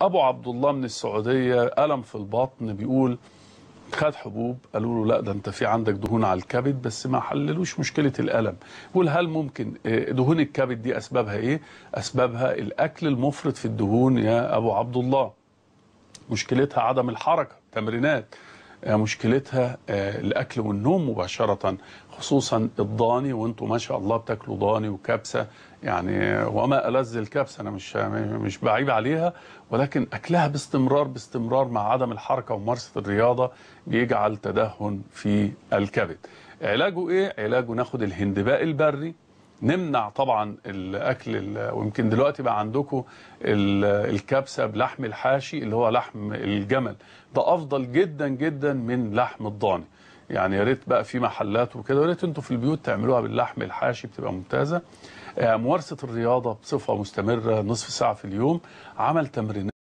ابو عبد الله من السعوديه الم في البطن بيقول خد حبوب قالوا له لا ده انت في عندك دهون على الكبد بس ما حللوش مشكله الالم بيقول هل ممكن آه، دهون الكبد دي اسبابها ايه اسبابها الاكل المفرط في الدهون يا ابو عبد الله مشكلتها عدم الحركه تمرينات آه، مشكلتها آه، الاكل والنوم مباشره خصوصا الضاني وانتم ما شاء الله بتاكلوا ضاني وكبسه يعني وما الذ الكبسه انا مش مش بعيب عليها ولكن اكلها باستمرار باستمرار مع عدم الحركه وممارسه الرياضه بيجعل تدهن في الكبد علاجه ايه علاجه ناخد الهندباء البري نمنع طبعا الاكل ويمكن دلوقتي بقى عندكم الكبسه بلحم الحاشي اللي هو لحم الجمل ده افضل جدا جدا من لحم الضاني يعني يا ريت بقى في محلات وكده يا ريت انتوا في البيوت تعملوها باللحم الحاشي بتبقى ممتازه آه، ممارسه الرياضه بصفه مستمره نصف ساعه في اليوم عمل تمرين